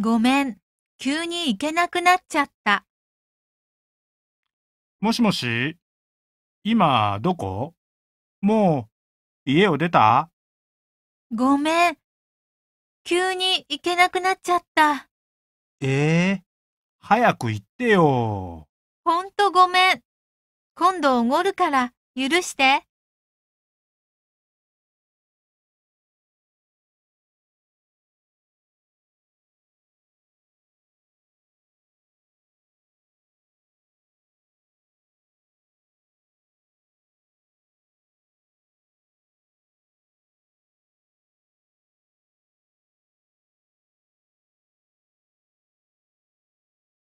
ごめん、急に行けなくなっちゃった。もしもし、今どこもう家を出たごめん、急に行けなくなっちゃった。ええー、早く行ってよ。ほんとごめん。今度おごるから許して。